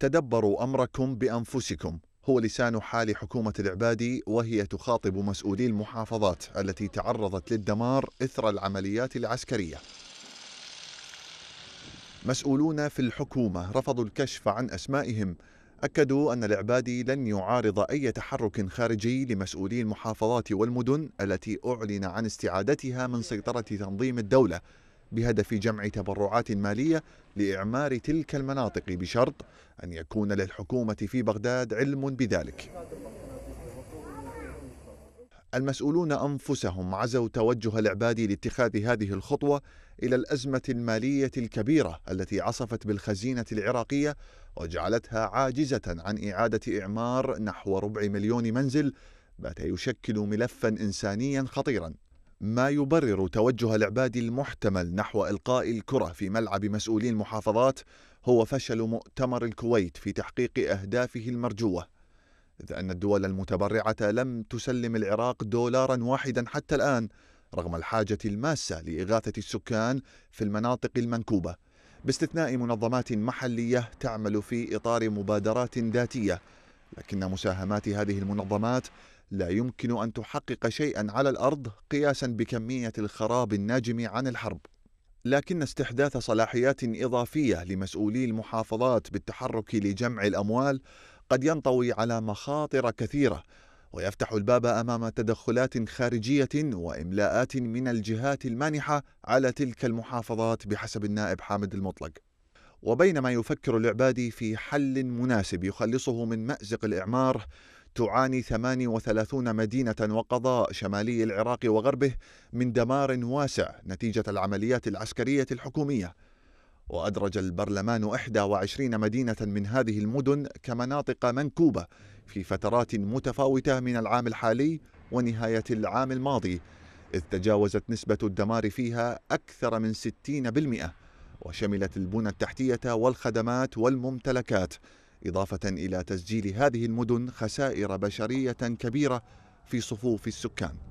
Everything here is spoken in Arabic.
تدبروا أمركم بأنفسكم هو لسان حال حكومة العبادي وهي تخاطب مسؤولي المحافظات التي تعرضت للدمار إثر العمليات العسكرية مسؤولون في الحكومة رفضوا الكشف عن أسمائهم أكدوا أن العبادي لن يعارض أي تحرك خارجي لمسؤولي المحافظات والمدن التي أعلن عن استعادتها من سيطرة تنظيم الدولة بهدف جمع تبرعات مالية لإعمار تلك المناطق بشرط أن يكون للحكومة في بغداد علم بذلك المسؤولون أنفسهم عزوا توجه العبادي لاتخاذ هذه الخطوة إلى الأزمة المالية الكبيرة التي عصفت بالخزينة العراقية وجعلتها عاجزة عن إعادة إعمار نحو ربع مليون منزل بات يشكل ملفا إنسانيا خطيرا ما يبرر توجه العباد المحتمل نحو إلقاء الكرة في ملعب مسؤولي المحافظات هو فشل مؤتمر الكويت في تحقيق أهدافه المرجوة إذ أن الدول المتبرعة لم تسلم العراق دولارا واحدا حتى الآن رغم الحاجة الماسة لإغاثة السكان في المناطق المنكوبة باستثناء منظمات محلية تعمل في إطار مبادرات ذاتية لكن مساهمات هذه المنظمات لا يمكن أن تحقق شيئا على الأرض قياسا بكمية الخراب الناجم عن الحرب لكن استحداث صلاحيات إضافية لمسؤولي المحافظات بالتحرك لجمع الأموال قد ينطوي على مخاطر كثيرة ويفتح الباب امام تدخلات خارجيه واملاءات من الجهات المانحه على تلك المحافظات بحسب النائب حامد المطلق وبينما يفكر العبادي في حل مناسب يخلصه من مأزق الإعمار تعاني 38 مدينة وقضاء شمالي العراق وغربه من دمار واسع نتيجة العمليات العسكرية الحكومية وأدرج البرلمان 21 مدينة من هذه المدن كمناطق منكوبة في فترات متفاوتة من العام الحالي ونهاية العام الماضي إذ تجاوزت نسبة الدمار فيها أكثر من 60% وشملت البنى التحتية والخدمات والممتلكات إضافة إلى تسجيل هذه المدن خسائر بشرية كبيرة في صفوف السكان